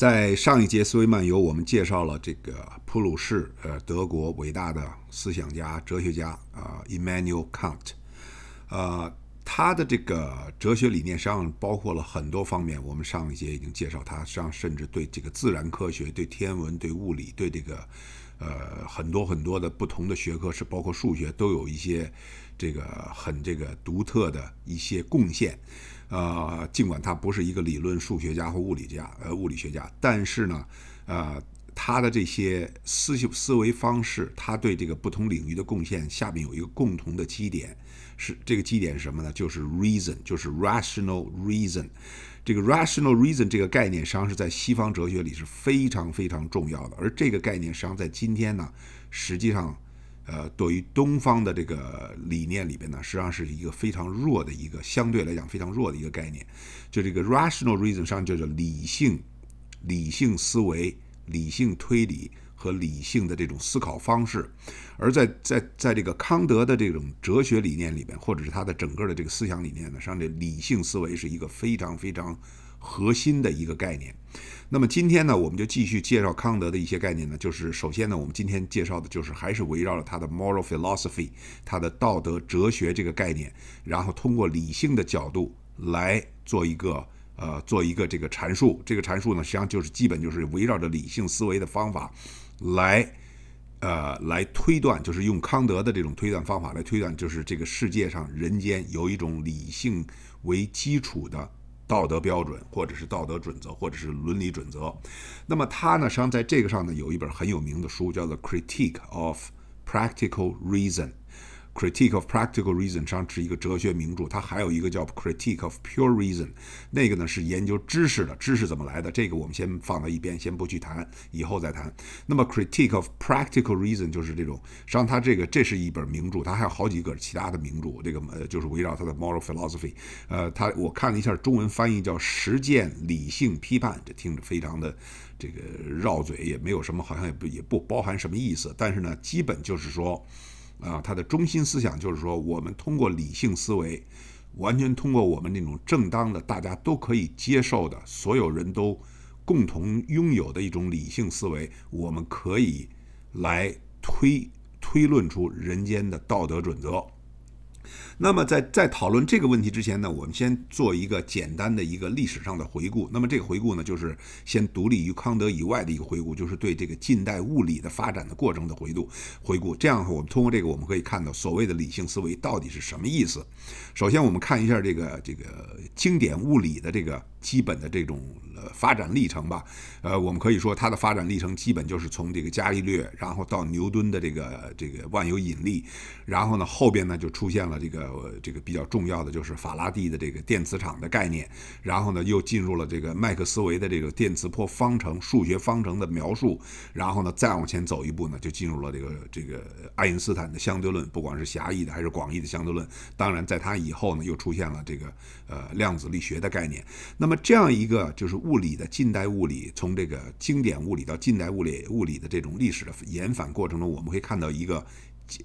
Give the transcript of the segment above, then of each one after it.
在上一节思维漫游，我们介绍了这个普鲁士，呃，德国伟大的思想家、哲学家啊，Immanuel Kant，啊，他的这个哲学理念实际上包括了很多方面。我们上一节已经介绍，他实际上甚至对这个自然科学、对天文、对物理、对这个，呃，很多很多的不同的学科是包括数学都有一些这个很这个独特的一些贡献。呃，尽管他不是一个理论数学家或物理家，呃，物理学家，但是呢，呃，他的这些思思维方式，他对这个不同领域的贡献，下面有一个共同的基点，是这个基点是什么呢？就是 reason，就是 rational reason。这个 rational reason 这个概念，实际上是在西方哲学里是非常非常重要的。而这个概念，实际上在今天呢，实际上。呃，对于东方的这个理念里边呢，实际上是一个非常弱的一个，相对来讲非常弱的一个概念。就这个 rational reason，上叫做理性、理性思维、理性推理和理性的这种思考方式。而在在在这个康德的这种哲学理念里边，或者是他的整个的这个思想理念呢，实际上理性思维是一个非常非常。核心的一个概念。那么今天呢，我们就继续介绍康德的一些概念呢，就是首先呢，我们今天介绍的就是还是围绕着他的 moral philosophy，他的道德哲学这个概念，然后通过理性的角度来做一个呃做一个这个阐述。这个阐述呢，实际上就是基本就是围绕着理性思维的方法来呃来推断，就是用康德的这种推断方法来推断，就是这个世界上人间有一种理性为基础的。道德标准，或者是道德准则，或者是伦理准则，那么他呢，实际上在这个上呢，有一本很有名的书，叫做《Critique of Practical Reason》。Critique of Practical Reason 实际上是一个哲学名著，它还有一个叫 Critique of Pure Reason，那个呢是研究知识的，知识怎么来的？这个我们先放到一边，先不去谈，以后再谈。那么 Critique of Practical Reason 就是这种，实际上它这个这是一本名著，它还有好几个其他的名著。这个呃就是围绕它的 Moral Philosophy，呃，它我看了一下中文翻译叫《实践理性批判》，这听着非常的这个绕嘴，也没有什么，好像也不也不包含什么意思。但是呢，基本就是说。啊，它的中心思想就是说，我们通过理性思维，完全通过我们那种正当的、大家都可以接受的、所有人都共同拥有的一种理性思维，我们可以来推推论出人间的道德准则。那么，在在讨论这个问题之前呢，我们先做一个简单的一个历史上的回顾。那么这个回顾呢，就是先独立于康德以外的一个回顾，就是对这个近代物理的发展的过程的回顾。回顾这样，我们通过这个，我们可以看到所谓的理性思维到底是什么意思。首先，我们看一下这个这个经典物理的这个。基本的这种呃发展历程吧，呃，我们可以说它的发展历程基本就是从这个伽利略，然后到牛顿的这个这个万有引力，然后呢后边呢就出现了这个这个比较重要的就是法拉第的这个电磁场的概念，然后呢又进入了这个麦克斯韦的这个电磁波方程数学方程的描述，然后呢再往前走一步呢，就进入了这个这个爱因斯坦的相对论，不管是狭义的还是广义的相对论，当然在它以后呢又出现了这个呃量子力学的概念，那么。那么这样一个就是物理的近代物理，从这个经典物理到近代物理物理的这种历史的延反过程中，我们会看到一个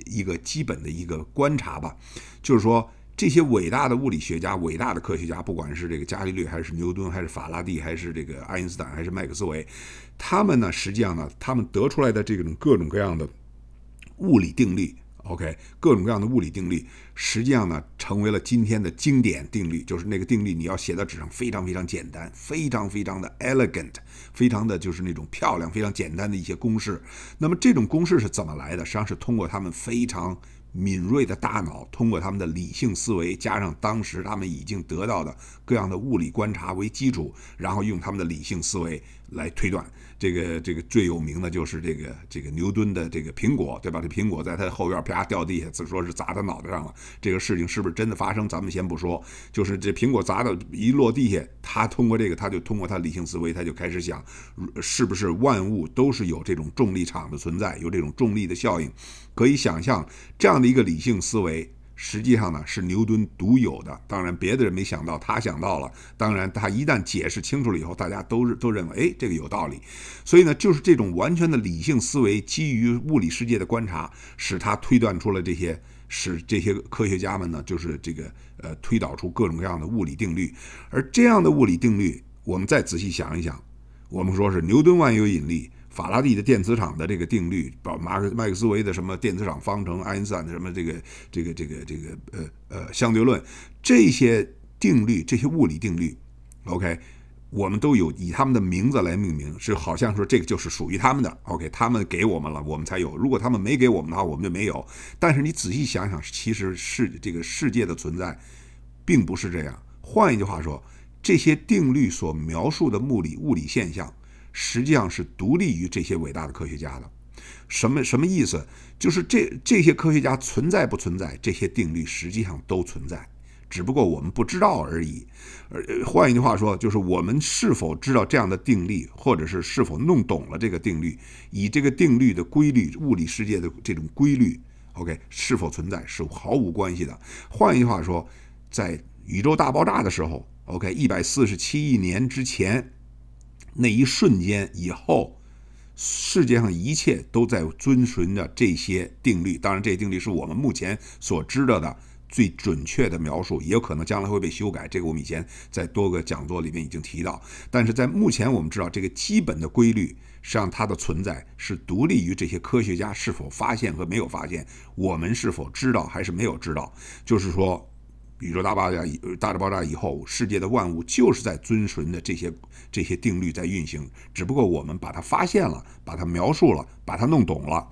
一个基本的一个观察吧，就是说这些伟大的物理学家、伟大的科学家，不管是这个伽利略，还是牛顿，还是法拉第，还是这个爱因斯坦，还是麦克斯韦，他们呢，实际上呢，他们得出来的这种各种各样的物理定律。OK，各种各样的物理定律，实际上呢，成为了今天的经典定律，就是那个定律，你要写在纸上，非常非常简单，非常非常的 elegant，非常的就是那种漂亮、非常简单的一些公式。那么这种公式是怎么来的？实际上是通过他们非常敏锐的大脑，通过他们的理性思维，加上当时他们已经得到的各样的物理观察为基础，然后用他们的理性思维来推断。这个这个最有名的就是这个这个牛顿的这个苹果，对吧？这苹果在他的后院啪掉地下，说是砸他脑袋上了。这个事情是不是真的发生？咱们先不说，就是这苹果砸到一落地下，他通过这个，他就通过他理性思维，他就开始想，是不是万物都是有这种重力场的存在，有这种重力的效应？可以想象这样的一个理性思维。实际上呢，是牛顿独有的。当然，别的人没想到，他想到了。当然，他一旦解释清楚了以后，大家都都认为，哎，这个有道理。所以呢，就是这种完全的理性思维，基于物理世界的观察，使他推断出了这些，使这些科学家们呢，就是这个呃推导出各种各样的物理定律。而这样的物理定律，我们再仔细想一想，我们说是牛顿万有引力。法拉第的电磁场的这个定律，把马克麦克斯韦的什么电磁场方程，爱因斯坦的什么这个这个这个这个呃呃相对论，这些定律，这些物理定律，OK，我们都有以他们的名字来命名，是好像说这个就是属于他们的，OK，他们给我们了，我们才有。如果他们没给我们的话，我们就没有。但是你仔细想想，其实是这个世界的存在，并不是这样。换一句话说，这些定律所描述的物理物理现象。实际上是独立于这些伟大的科学家的，什么什么意思？就是这这些科学家存在不存在，这些定律实际上都存在，只不过我们不知道而已。而换一句话说，就是我们是否知道这样的定律，或者是是否弄懂了这个定律，以这个定律的规律，物理世界的这种规律，OK，是否存在是毫无关系的。换一句话说，在宇宙大爆炸的时候，OK，一百四十七亿年之前。那一瞬间以后，世界上一切都在遵循着这些定律。当然，这些定律是我们目前所知道的最准确的描述，也有可能将来会被修改。这个我们以前在多个讲座里面已经提到。但是在目前，我们知道这个基本的规律，实际上它的存在是独立于这些科学家是否发现和没有发现，我们是否知道还是没有知道。就是说。宇宙大爆炸，大爆炸以后，世界的万物就是在遵循的这些这些定律在运行，只不过我们把它发现了，把它描述了，把它弄懂了，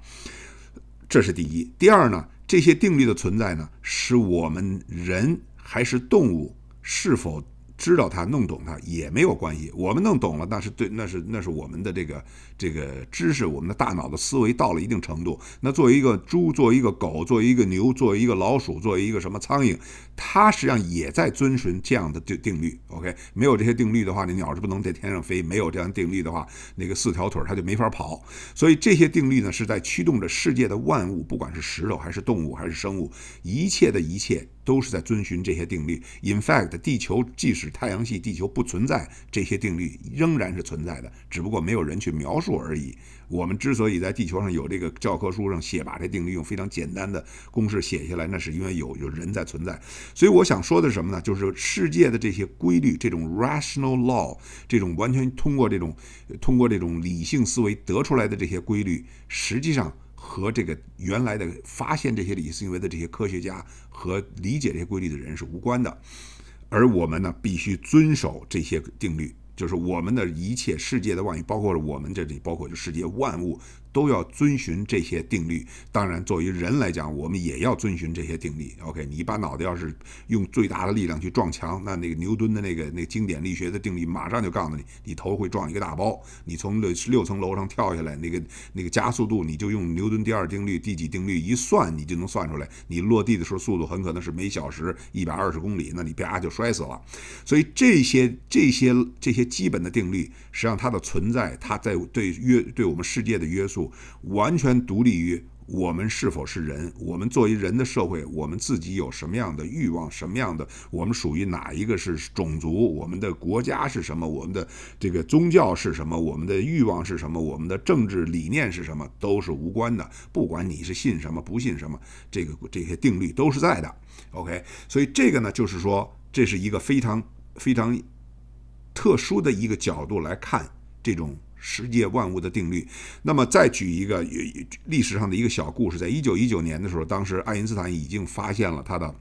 这是第一。第二呢，这些定律的存在呢，是我们人还是动物是否？知道它，弄懂它也没有关系。我们弄懂了，那是对，那是那是我们的这个这个知识，我们的大脑的思维到了一定程度。那作为一个猪，作为一个狗，作为一个牛，作为一个老鼠，作为一个什么苍蝇，它实际上也在遵循这样的定定律。OK，没有这些定律的话，那鸟是不能在天上飞；没有这样定律的话，那个四条腿它就没法跑。所以这些定律呢，是在驱动着世界的万物，不管是石头还是动物还是生物，一切的一切。都是在遵循这些定律。In fact，地球即使太阳系地球不存在，这些定律仍然是存在的，只不过没有人去描述而已。我们之所以在地球上有这个教科书上写把这定律用非常简单的公式写下来，那是因为有有人在存在。所以我想说的是什么呢？就是世界的这些规律，这种 rational law，这种完全通过这种通过这种理性思维得出来的这些规律，实际上。和这个原来的发现这些理性思为的这些科学家和理解这些规律的人是无关的，而我们呢，必须遵守这些定律，就是我们的一切世界的万物，包括了我们这里，包括就世界万物。都要遵循这些定律。当然，作为人来讲，我们也要遵循这些定律。OK，你把脑袋要是用最大的力量去撞墙，那那个牛顿的那个那个、经典力学的定律马上就告诉你，你头会撞一个大包。你从六六层楼上跳下来，那个那个加速度，你就用牛顿第二定律、第几定律一算，你就能算出来，你落地的时候速度很可能是每小时一百二十公里，那你啪就摔死了。所以这些这些这些基本的定律，实际上它的存在，它在对约对我们世界的约束。完全独立于我们是否是人，我们作为人的社会，我们自己有什么样的欲望，什么样的我们属于哪一个是种族，我们的国家是什么，我们的这个宗教是什么，我们的欲望是什么，我们的政治理念是什么，都是无关的。不管你是信什么，不信什么，这个这些定律都是在的。OK，所以这个呢，就是说这是一个非常非常特殊的一个角度来看这种。世界万物的定律。那么，再举一个历史上的一个小故事，在一九一九年的时候，当时爱因斯坦已经发现了他的。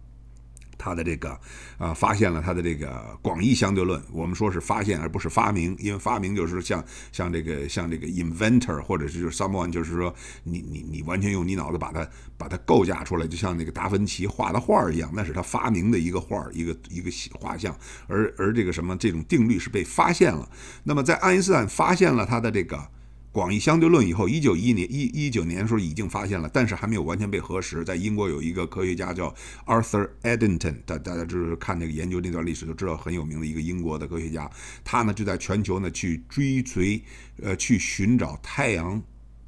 他的这个，呃，发现了他的这个广义相对论。我们说是发现，而不是发明，因为发明就是像像这个像这个 inventor，或者是 someone，就是说你你你完全用你脑子把它把它构架出来，就像那个达芬奇画的画一样，那是他发明的一个画儿，一个一个画像。而而这个什么这种定律是被发现了。那么在爱因斯坦发现了他的这个。广义相对论以后，一九一年一一九年的时候已经发现了，但是还没有完全被核实。在英国有一个科学家叫 Arthur Eddington，大大家就是看那个研究那段历史就知道很有名的一个英国的科学家。他呢就在全球呢去追随，呃，去寻找太阳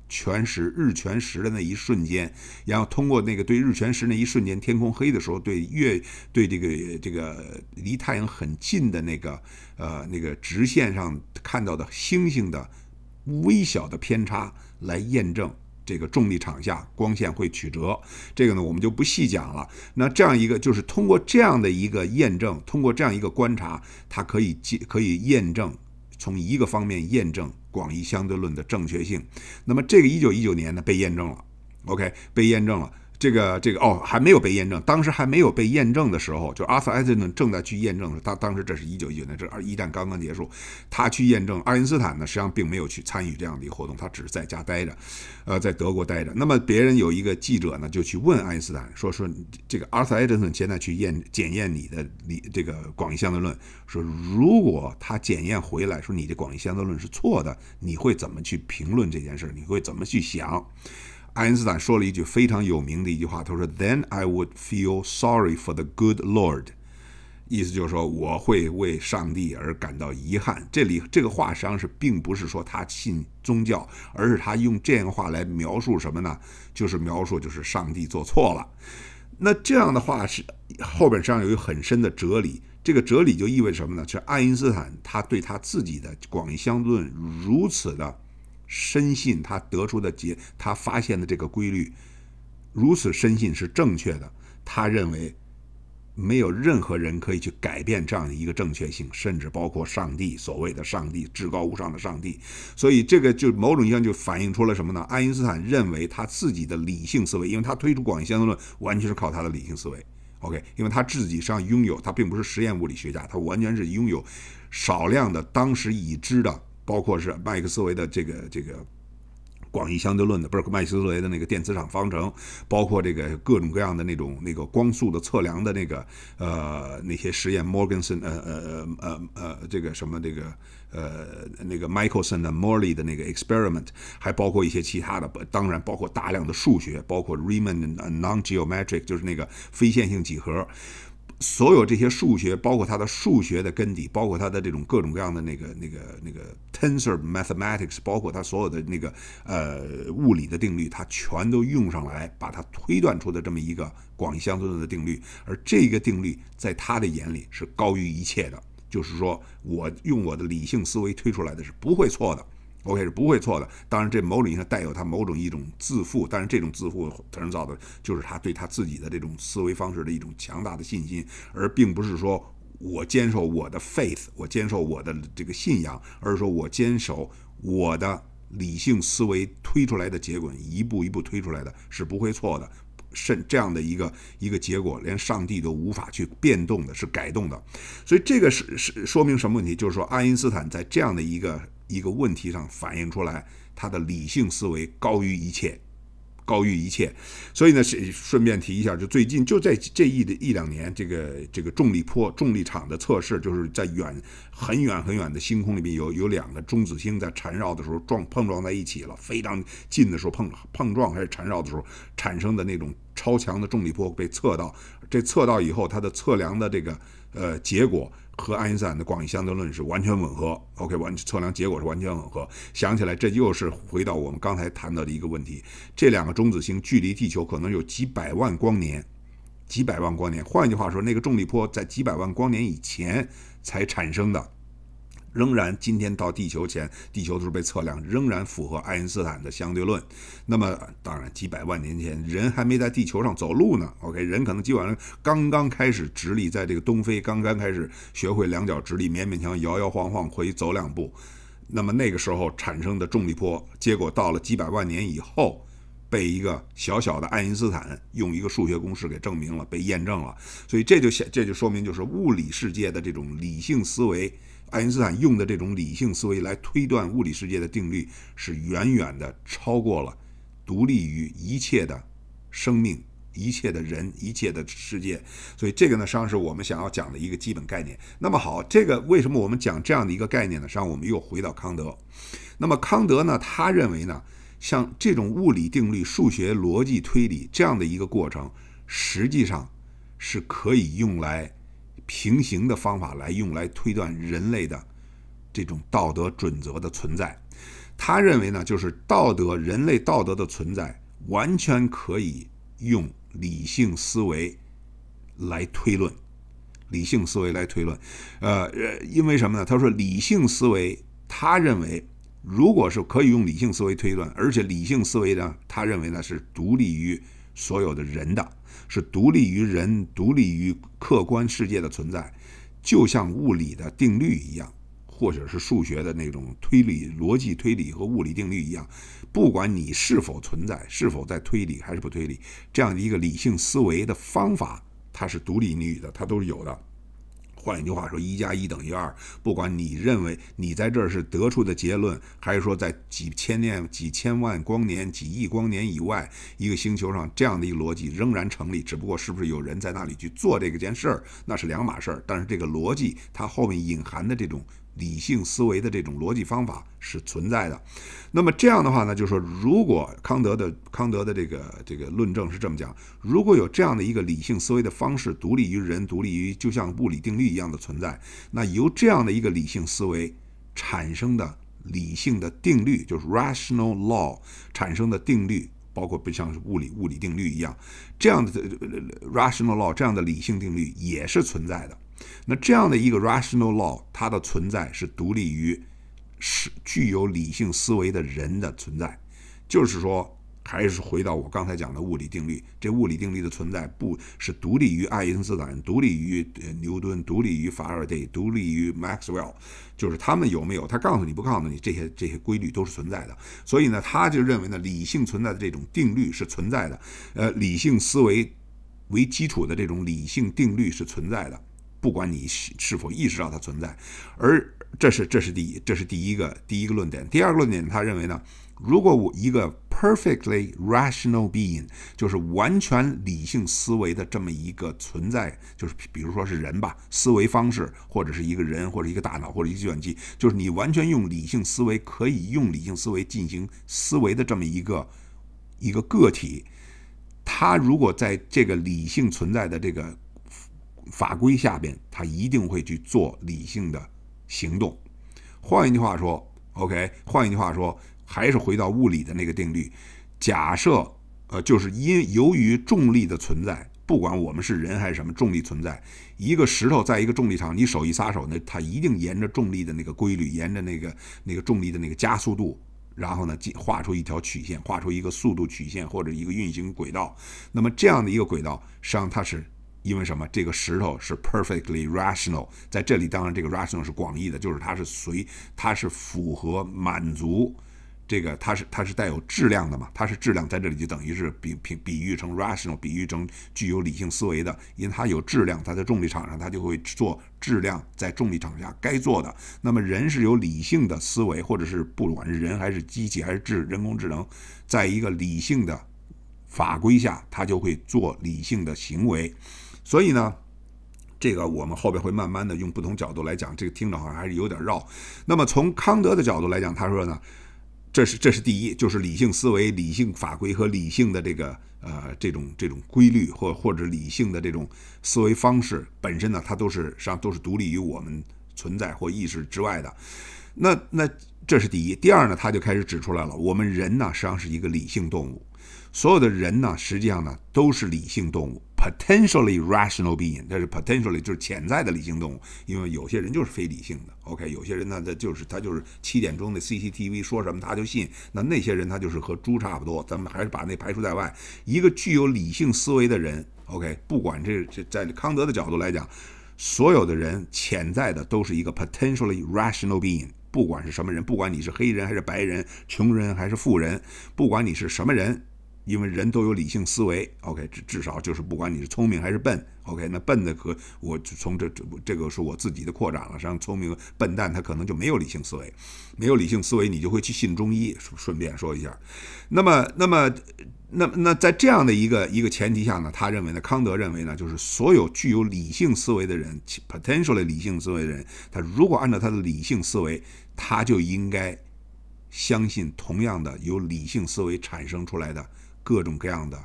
全食、日全食的那一瞬间，然后通过那个对日全食那一瞬间天空黑的时候，对月、对这个这个离太阳很近的那个呃那个直线上看到的星星的。微小的偏差来验证这个重力场下光线会曲折，这个呢我们就不细讲了。那这样一个就是通过这样的一个验证，通过这样一个观察，它可以可以验证从一个方面验证广义相对论的正确性。那么这个一九一九年呢被验证了，OK 被验证了。这个这个哦，还没有被验证。当时还没有被验证的时候，就阿 r t h u 正在去验证。他当时这是一九一九年，这二一战刚刚结束，他去验证爱因斯坦呢，实际上并没有去参与这样的一个活动，他只是在家待着，呃，在德国待着。那么别人有一个记者呢，就去问爱因斯坦，说说这个阿 r t h u 现在去验检验你的你这个广义相对论，说如果他检验回来说你的广义相对论是错的，你会怎么去评论这件事？你会怎么去想？爱因斯坦说了一句非常有名的一句话，他说：“Then I would feel sorry for the good Lord。”意思就是说，我会为上帝而感到遗憾。这里这个话实际上是并不是说他信宗教，而是他用这样的话来描述什么呢？就是描述就是上帝做错了。那这样的话是后边实际上有一个很深的哲理。这个哲理就意味着什么呢？是爱因斯坦他对他自己的广义相对论如此的。深信他得出的结，他发现的这个规律如此深信是正确的。他认为没有任何人可以去改变这样的一个正确性，甚至包括上帝，所谓的上帝，至高无上的上帝。所以这个就某种意义上就反映出了什么呢？爱因斯坦认为他自己的理性思维，因为他推出广义相对论完全是靠他的理性思维。OK，因为他自己实际上拥有，他并不是实验物理学家，他完全是拥有少量的当时已知的。包括是麦克斯韦的这个这个广义相对论的，不是麦克斯韦的那个电磁场方程，包括这个各种各样的那种那个光速的测量的那个呃那些实验，Morganson 呃呃呃呃这个什么这个呃那个 Michelson 的 m o r l e y 的那个 experiment，还包括一些其他的，当然包括大量的数学，包括 Riemann non-geometric，就是那个非线性几何。所有这些数学，包括它的数学的根底，包括它的这种各种各样的那个、那个、那个 tensor mathematics，包括它所有的那个呃物理的定律，它全都用上来，把它推断出的这么一个广义相对论的定律，而这个定律在他的眼里是高于一切的，就是说我用我的理性思维推出来的是不会错的。OK 是不会错的。当然，这某种意义上带有他某种一种自负，但是这种自负产生造的就是他对他自己的这种思维方式的一种强大的信心，而并不是说我坚守我的 faith，我坚守我的这个信仰，而是说我坚守我的理性思维推出来的结果，一步一步推出来的，是不会错的。甚这样的一个一个结果，连上帝都无法去变动的，是改动的。所以这个是是说明什么问题？就是说，爱因斯坦在这样的一个。一个问题上反映出来，他的理性思维高于一切，高于一切。所以呢，顺顺便提一下，就最近就在这一的一两年，这个这个重力坡、重力场的测试，就是在远很远很远的星空里面，有有两个中子星在缠绕的时候撞碰撞在一起了，非常近的时候碰碰撞还是缠绕的时候产生的那种超强的重力波被测到。这测到以后，它的测量的这个呃结果。和爱因斯坦的广义相对论是完全吻合，OK，完测量结果是完全吻合。想起来，这又是回到我们刚才谈到的一个问题：这两个中子星距离地球可能有几百万光年，几百万光年。换句话说，那个重力波在几百万光年以前才产生的。仍然，今天到地球前，地球都是被测量，仍然符合爱因斯坦的相对论。那么，当然，几百万年前人还没在地球上走路呢。OK，人可能基本上刚刚开始直立，在这个东非刚刚开始学会两脚直立，勉勉强强摇摇晃晃可以走两步。那么那个时候产生的重力波，结果到了几百万年以后，被一个小小的爱因斯坦用一个数学公式给证明了，被验证了。所以这就显，这就说明就是物理世界的这种理性思维。爱因斯坦用的这种理性思维来推断物理世界的定律，是远远的超过了独立于一切的生命、一切的人、一切的世界。所以这个呢，实际上是我们想要讲的一个基本概念。那么好，这个为什么我们讲这样的一个概念呢？实际上我们又回到康德。那么康德呢，他认为呢，像这种物理定律、数学逻辑推理这样的一个过程，实际上是可以用来。平行的方法来用来推断人类的这种道德准则的存在。他认为呢，就是道德人类道德的存在，完全可以用理性思维来推论。理性思维来推论，呃呃，因为什么呢？他说，理性思维，他认为，如果是可以用理性思维推断，而且理性思维呢，他认为呢是独立于。所有的人的是独立于人、独立于客观世界的存在，就像物理的定律一样，或者是数学的那种推理、逻辑推理和物理定律一样。不管你是否存在，是否在推理还是不推理，这样的一个理性思维的方法，它是独立于的，它都是有的。换一句话说，一加一等于二。不管你认为你在这儿是得出的结论，还是说在几千年、几千万光年、几亿光年以外一个星球上，这样的一个逻辑仍然成立，只不过是不是有人在那里去做这件事儿，那是两码事儿。但是这个逻辑它后面隐含的这种。理性思维的这种逻辑方法是存在的。那么这样的话呢，就是说，如果康德的康德的这个这个论证是这么讲，如果有这样的一个理性思维的方式独立于人，独立于就像物理定律一样的存在，那由这样的一个理性思维产生的理性的定律，就是 rational law 产生的定律，包括不像物理物理定律一样，这样的 rational law 这样的理性定律也是存在的。那这样的一个 rational law，它的存在是独立于是具有理性思维的人的存在，就是说，还是回到我刚才讲的物理定律，这物理定律的存在不是独立于爱因斯坦，独立于牛顿，独立于法尔第，独立于 Maxwell，就是他们有没有，他告诉你不告诉你，这些这些规律都是存在的。所以呢，他就认为呢，理性存在的这种定律是存在的，呃，理性思维为基础的这种理性定律是存在的。不管你是是否意识到它存在，而这是这是第一，这是第一个第一个论点。第二个论点，他认为呢，如果我一个 perfectly rational being，就是完全理性思维的这么一个存在，就是比如说是人吧，思维方式或者是一个人或者一个大脑或者一个计算机，就是你完全用理性思维可以用理性思维进行思维的这么一个一个个体，他如果在这个理性存在的这个。法规下边，他一定会去做理性的行动。换一句话说，OK，换一句话说，还是回到物理的那个定律。假设，呃，就是因由于重力的存在，不管我们是人还是什么，重力存在。一个石头在一个重力场，你手一撒手，那它一定沿着重力的那个规律，沿着那个那个重力的那个加速度，然后呢，画出一条曲线，画出一个速度曲线或者一个运行轨道。那么这样的一个轨道，实际上它是。因为什么？这个石头是 perfectly rational。在这里，当然这个 rational 是广义的，就是它是随它是符合满足这个它是它是带有质量的嘛？它是质量，在这里就等于是比比比喻成 rational，比喻成具有理性思维的，因为它有质量，它在重力场上它就会做质量在重力场下该做的。那么人是有理性的思维，或者是不管是人还是机器还是智人工智能，在一个理性的法规下，它就会做理性的行为。所以呢，这个我们后边会慢慢的用不同角度来讲，这个听着好像还是有点绕。那么从康德的角度来讲，他说呢，这是这是第一，就是理性思维、理性法规和理性的这个呃这种这种规律或或者理性的这种思维方式本身呢，它都是实际上都是独立于我们存在或意识之外的。那那这是第一，第二呢，他就开始指出来了，我们人呢实际上是一个理性动物，所有的人呢实际上呢都是理性动物。Potentially rational being，它是 potentially 就是潜在的理性动物，因为有些人就是非理性的。OK，有些人呢，他就是他就是七点钟的 CCTV 说什么他就信，那那些人他就是和猪差不多，咱们还是把那排除在外。一个具有理性思维的人，OK，不管这这在康德的角度来讲，所有的人潜在的都是一个 potentially rational being，不管是什么人，不管你是黑人还是白人，穷人还是富人，不管你是什么人。因为人都有理性思维，OK，至至少就是不管你是聪明还是笨，OK，那笨的可我从这这这个是我自己的扩展了，像聪明笨蛋他可能就没有理性思维，没有理性思维，你就会去信中医。顺顺便说一下，那么那么那那在这样的一个一个前提下呢，他认为呢，康德认为呢，就是所有具有理性思维的人，potential l y 理性思维的人，他如果按照他的理性思维，他就应该相信同样的由理性思维产生出来的。各种各样的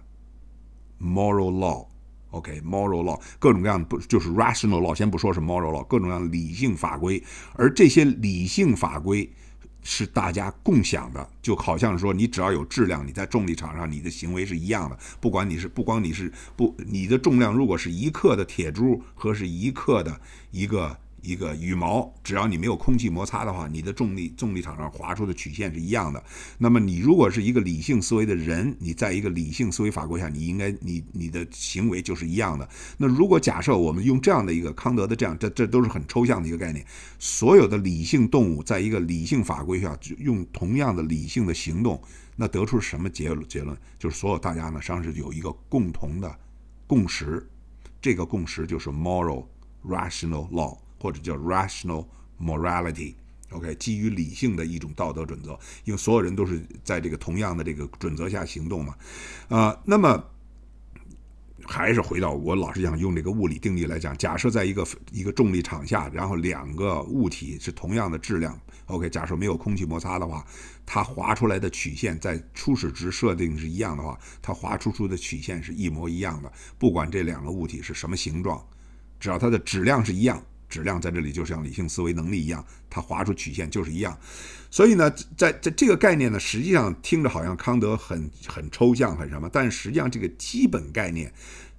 moral law，OK，moral law，各种各样不就是 rational law，先不说是 moral law，各种各样理性法规，而这些理性法规是大家共享的，就好像说你只要有质量，你在重力场上你的行为是一样的，不管你是不光你是不你的重量如果是一克的铁珠和是一克的一个。一个羽毛，只要你没有空气摩擦的话，你的重力重力场上划出的曲线是一样的。那么你如果是一个理性思维的人，你在一个理性思维法规下，你应该你你的行为就是一样的。那如果假设我们用这样的一个康德的这样，这这都是很抽象的一个概念。所有的理性动物在一个理性法规下用同样的理性的行动，那得出什么结论？结论就是所有大家呢，实际上是有一个共同的共识，这个共识就是 moral rational law。或者叫 rational morality，OK，基于理性的一种道德准则，因为所有人都是在这个同样的这个准则下行动嘛，啊，那么还是回到我老是想用这个物理定律来讲，假设在一个一个重力场下，然后两个物体是同样的质量，OK，假设没有空气摩擦的话，它滑出来的曲线在初始值设定是一样的话，它滑出出的曲线是一模一样的，不管这两个物体是什么形状，只要它的质量是一样。质量在这里就像理性思维能力一样，它划出曲线就是一样。所以呢，在在这个概念呢，实际上听着好像康德很很抽象很什么，但实际上这个基本概念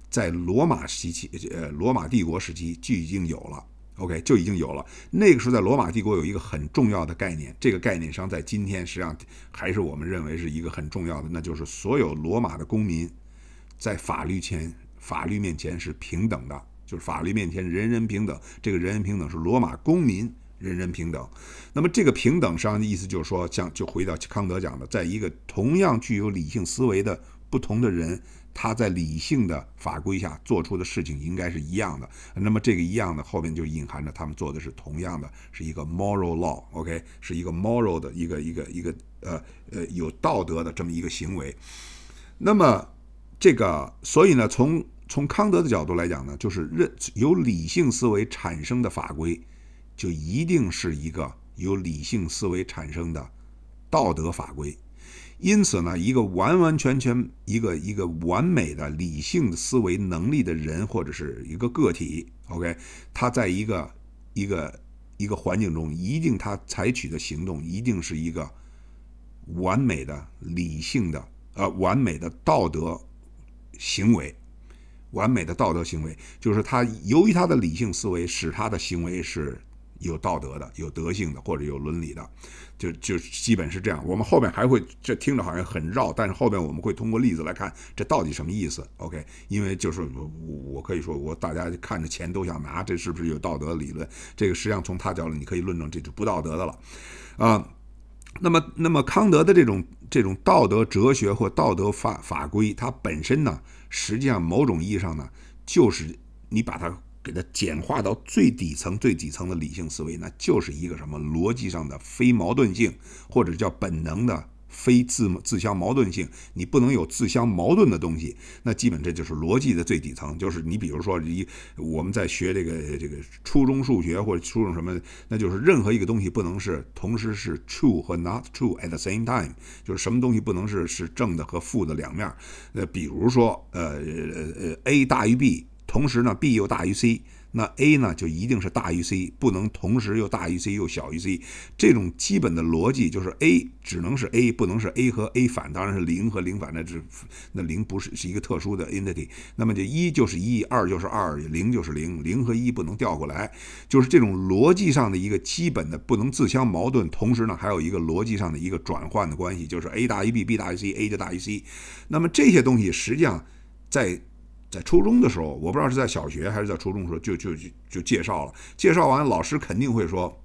在罗马时期，呃，罗马帝国时期就已经有了。OK，就已经有了。那个时候在罗马帝国有一个很重要的概念，这个概念上在今天实际上还是我们认为是一个很重要的，那就是所有罗马的公民在法律前法律面前是平等的。就是法律面前人人平等，这个人人平等是罗马公民人人平等。那么这个平等上意思就是说，像就回到康德讲的，在一个同样具有理性思维的不同的人，他在理性的法规下做出的事情应该是一样的。那么这个一样的后面就隐含着他们做的是同样的，是一个 moral law，OK，是一个 moral 的一个一个一个呃呃有道德的这么一个行为。那么这个所以呢，从从康德的角度来讲呢，就是任由理性思维产生的法规，就一定是一个由理性思维产生的道德法规。因此呢，一个完完全全一个一个完美的理性思维能力的人，或者是一个个体，OK，他在一个一个一个环境中，一定他采取的行动一定是一个完美的理性的呃完美的道德行为。完美的道德行为，就是他由于他的理性思维，使他的行为是有道德的、有德性的或者有伦理的，就就基本是这样。我们后面还会，这听着好像很绕，但是后面我们会通过例子来看这到底什么意思。OK，因为就是我可以说，我大家看着钱都想拿，这是不是有道德理论？这个实际上从他角度，你可以论证这是不道德的了，啊。那么，那么康德的这种这种道德哲学或道德法法规，它本身呢，实际上某种意义上呢，就是你把它给它简化到最底层、最底层的理性思维，那就是一个什么逻辑上的非矛盾性，或者叫本能的。非自自相矛盾性，你不能有自相矛盾的东西，那基本这就是逻辑的最底层。就是你比如说，一我们在学这个这个初中数学或者初中什么，那就是任何一个东西不能是同时是 true 和 not true at the same time，就是什么东西不能是是正的和负的两面。那比如说，呃呃呃，a 大于 b，同时呢 b 又大于 c。那 a 呢就一定是大于 c，不能同时又大于 c 又小于 c。这种基本的逻辑就是 a 只能是 a，不能是 a 和 a 反，当然是零和零反。那是那零不是是一个特殊的 entity。那么就一就是一，二就是二，零就是零，零和一不能调过来。就是这种逻辑上的一个基本的不能自相矛盾，同时呢还有一个逻辑上的一个转换的关系，就是 a 大于 b，b 大于 c，a 就大于 c。那么这些东西实际上在。在初中的时候，我不知道是在小学还是在初中的时候，就就就就介绍了。介绍完，老师肯定会说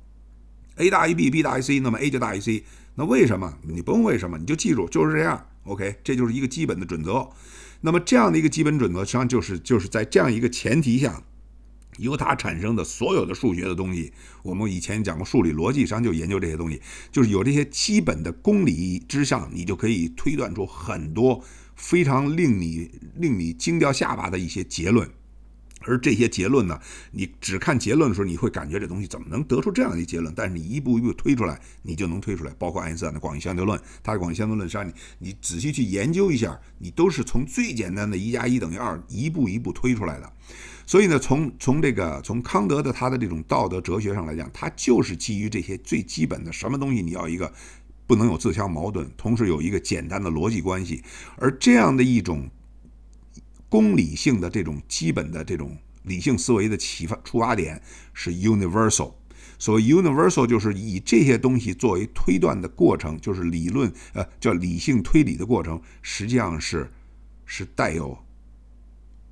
，a 大于 b，b 大于 c，那么 a 就大于 c。那为什么？你不用为什么，你就记住就是这样。OK，这就是一个基本的准则。那么这样的一个基本准则，实际上就是就是在这样一个前提下，由它产生的所有的数学的东西。我们以前讲过数理逻辑，实际上就研究这些东西，就是有这些基本的公理之上，你就可以推断出很多。非常令你令你惊掉下巴的一些结论，而这些结论呢，你只看结论的时候，你会感觉这东西怎么能得出这样的结论？但是你一步一步推出来，你就能推出来。包括爱因斯坦的广义相对论，他的广义相对论实际上你你仔细去研究一下，你都是从最简单的“一加一等于二”一步一步推出来的。所以呢，从从这个从康德的他的这种道德哲学上来讲，他就是基于这些最基本的什么东西，你要一个。不能有自相矛盾，同时有一个简单的逻辑关系，而这样的一种公理性的这种基本的这种理性思维的启发出发点是 universal。所谓 universal，就是以这些东西作为推断的过程，就是理论，呃，叫理性推理的过程，实际上是是带有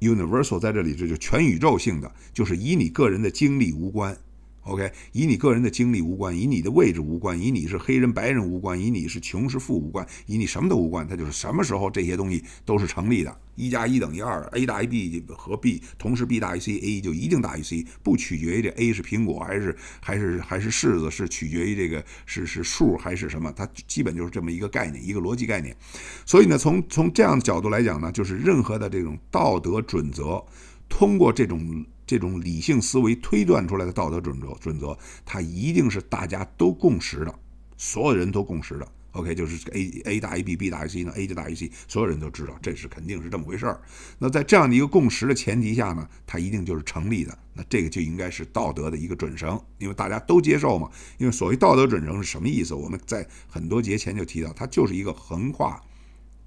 universal 在这里，这就全宇宙性的，就是以你个人的经历无关。OK，以你个人的经历无关，以你的位置无关，以你是黑人白人无关，以你是穷是富无关，以你什么都无关。它就是什么时候这些东西都是成立的。一加一等于二，a 大于 b 和 b 同时 b 大于 c，a 就一定大于 c，不取决于这 a 是苹果还是还是还是柿子，是取决于这个是是数还是什么。它基本就是这么一个概念，一个逻辑概念。所以呢，从从这样的角度来讲呢，就是任何的这种道德准则，通过这种。这种理性思维推断出来的道德准则准则，它一定是大家都共识的，所有人都共识的。OK，就是 A A 大于 B，B 大于 C 呢，A 就大于 C，所有人都知道这是肯定是这么回事儿。那在这样的一个共识的前提下呢，它一定就是成立的。那这个就应该是道德的一个准绳，因为大家都接受嘛。因为所谓道德准绳是什么意思？我们在很多节前就提到，它就是一个横跨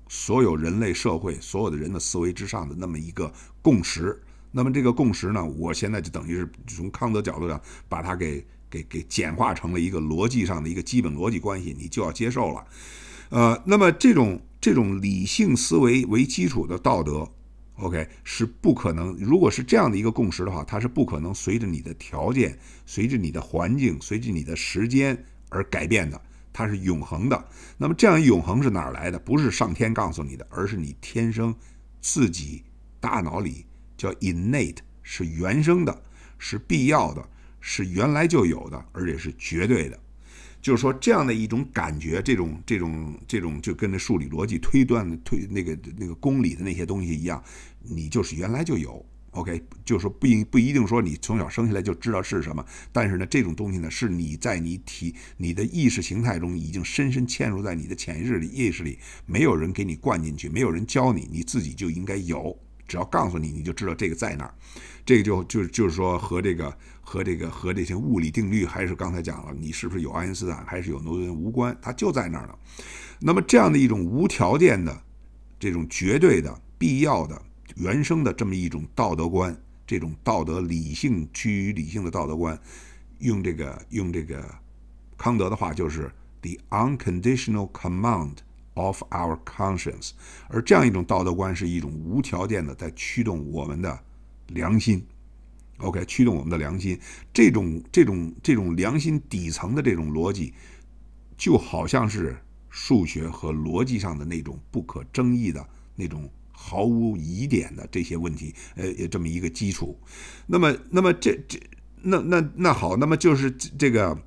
所有人类社会、所有的人的思维之上的那么一个共识。那么这个共识呢？我现在就等于是从康德角度上把它给给给简化成了一个逻辑上的一个基本逻辑关系，你就要接受了。呃，那么这种这种理性思维为基础的道德，OK 是不可能。如果是这样的一个共识的话，它是不可能随着你的条件、随着你的环境、随着你的时间而改变的，它是永恒的。那么这样永恒是哪来的？不是上天告诉你的，而是你天生自己大脑里。叫 innate 是原生的，是必要的，是原来就有的，而且是绝对的。就是说，这样的一种感觉，这种这种这种，就跟那数理逻辑推断的推那个那个公理的那些东西一样，你就是原来就有。OK，就是说不不一定说你从小生下来就知道是什么，但是呢，这种东西呢，是你在你体你的意识形态中已经深深嵌入在你的潜意识里，意识里，没有人给你灌进去，没有人教你，你自己就应该有。只要告诉你，你就知道这个在哪儿。这个就就就是说，和这个和这个和这些物理定律，还是刚才讲了，你是不是有爱因斯坦，还是有牛顿无关，它就在那儿了。那么这样的一种无条件的、这种绝对的、必要的、原生的这么一种道德观，这种道德理性趋于理性的道德观，用这个用这个康德的话，就是 the unconditional command。of our conscience，而这样一种道德观是一种无条件的在驱动我们的良心，OK，驱动我们的良心，这种这种这种良心底层的这种逻辑，就好像是数学和逻辑上的那种不可争议的那种毫无疑点的这些问题，呃，这么一个基础。那么，那么这这那那那好，那么就是这个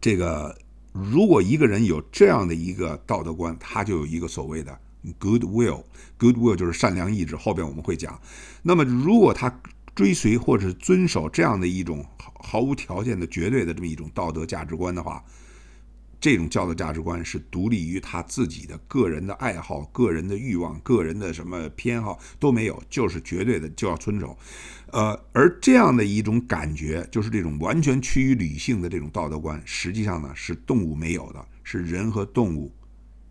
这个。如果一个人有这样的一个道德观，他就有一个所谓的 good will。good will 就是善良意志，后边我们会讲。那么，如果他追随或者是遵守这样的一种毫毫无条件的、绝对的这么一种道德价值观的话，这种教的价值观是独立于他自己的个人的爱好、个人的欲望、个人的什么偏好都没有，就是绝对的就要遵守。呃，而这样的一种感觉，就是这种完全趋于理性的这种道德观，实际上呢是动物没有的，是人和动物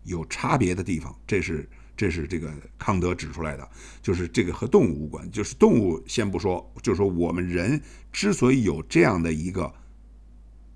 有差别的地方。这是这是这个康德指出来的，就是这个和动物无关。就是动物先不说，就说我们人之所以有这样的一个。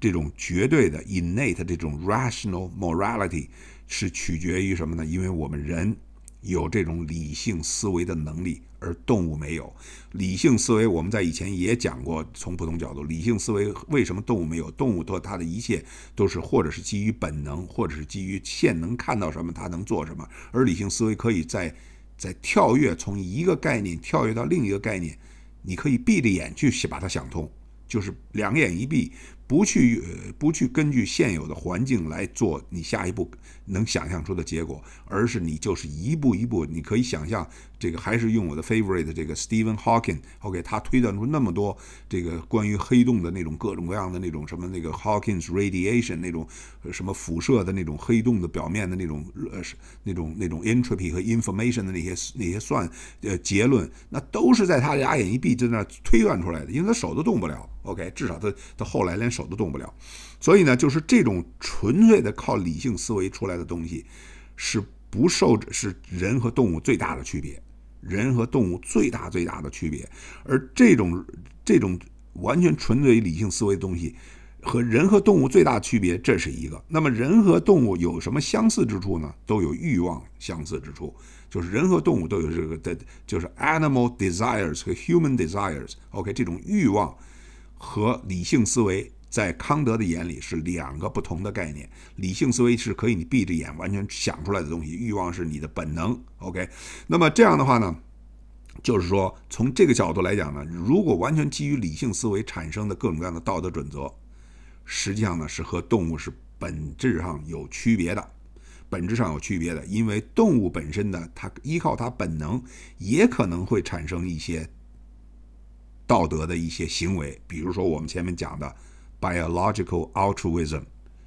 这种绝对的 inate 这种 rational morality 是取决于什么呢？因为我们人有这种理性思维的能力，而动物没有。理性思维我们在以前也讲过，从不同角度，理性思维为什么动物没有？动物它的一切都是或者是基于本能，或者是基于现能看到什么它能做什么。而理性思维可以在在跳跃，从一个概念跳跃到另一个概念，你可以闭着眼去把它想通，就是两眼一闭。不去，不去根据现有的环境来做你下一步能想象出的结果，而是你就是一步一步，你可以想象。这个还是用我的 favorite 这个 Stephen Hawking，OK，他推断出那么多这个关于黑洞的那种各种各样的那种什么那个 Hawking's radiation 那种什么辐射的那种黑洞的表面的那种呃那种那种 entropy 和 information 的那些那些算呃结论，那都是在他俩眼一闭在那推断出来的，因为他手都动不了，OK，至少他他后来连手都动不了，所以呢，就是这种纯粹的靠理性思维出来的东西是不受是人和动物最大的区别。人和动物最大最大的区别，而这种这种完全纯粹理性思维的东西，和人和动物最大的区别，这是一个。那么人和动物有什么相似之处呢？都有欲望相似之处，就是人和动物都有这个的，就是 animal desires 和 human desires。OK，这种欲望和理性思维。在康德的眼里是两个不同的概念，理性思维是可以你闭着眼完全想出来的东西，欲望是你的本能。OK，那么这样的话呢，就是说从这个角度来讲呢，如果完全基于理性思维产生的各种各样的道德准则，实际上呢是和动物是本质上有区别的，本质上有区别的，因为动物本身呢，它依靠它本能也可能会产生一些道德的一些行为，比如说我们前面讲的。Biological altruism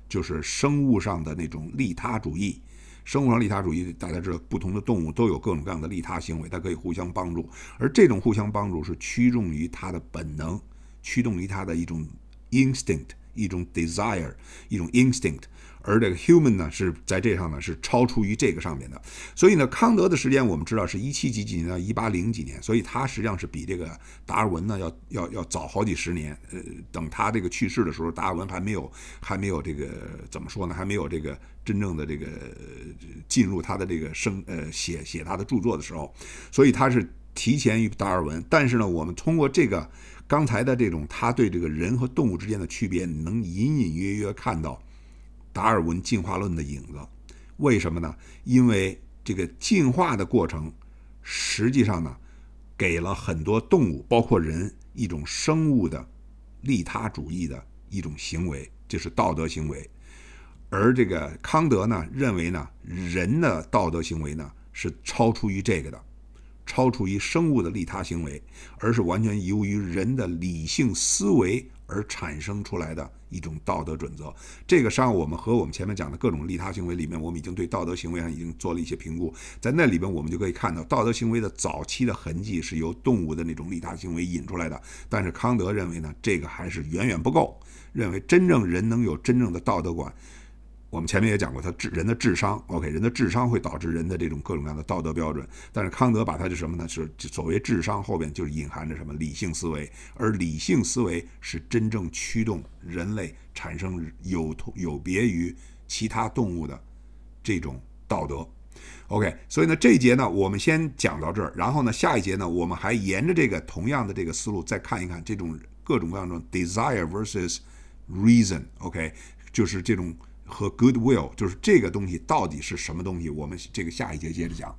就是生物上的那种利他主义。生物上利他主义，大家知道，不同的动物都有各种各样的利他行为，它可以互相帮助。而这种互相帮助是驱动于它的本能，驱动于它的一种 instinct。一种 desire，一种 instinct，而这个 human 呢是在这上呢是超出于这个上面的。所以呢，康德的时间我们知道是一七几几年到一八零几年，所以他实际上是比这个达尔文呢要要要早好几十年。呃，等他这个去世的时候，达尔文还没有还没有这个怎么说呢？还没有这个真正的这个进入他的这个生呃写写他的著作的时候，所以他是提前于达尔文。但是呢，我们通过这个。刚才的这种，他对这个人和动物之间的区别，能隐隐约约看到达尔文进化论的影子。为什么呢？因为这个进化的过程，实际上呢，给了很多动物，包括人，一种生物的利他主义的一种行为，就是道德行为。而这个康德呢，认为呢，人的道德行为呢，是超出于这个的。超出于生物的利他行为，而是完全由于人的理性思维而产生出来的一种道德准则。这个上，我们和我们前面讲的各种利他行为里面，我们已经对道德行为上已经做了一些评估。在那里边我们就可以看到道德行为的早期的痕迹是由动物的那种利他行为引出来的。但是康德认为呢，这个还是远远不够，认为真正人能有真正的道德观。我们前面也讲过，他智人的智商，OK，人的智商会导致人的这种各种各样的道德标准。但是康德把它是什么呢？是所谓智商后边就是隐含着什么理性思维，而理性思维是真正驱动人类产生有有别于其他动物的这种道德。OK，所以呢，这一节呢，我们先讲到这儿，然后呢，下一节呢，我们还沿着这个同样的这个思路再看一看这种各种各样的 desire versus reason。OK，就是这种。和 goodwill，就是这个东西到底是什么东西？我们这个下一节接着讲。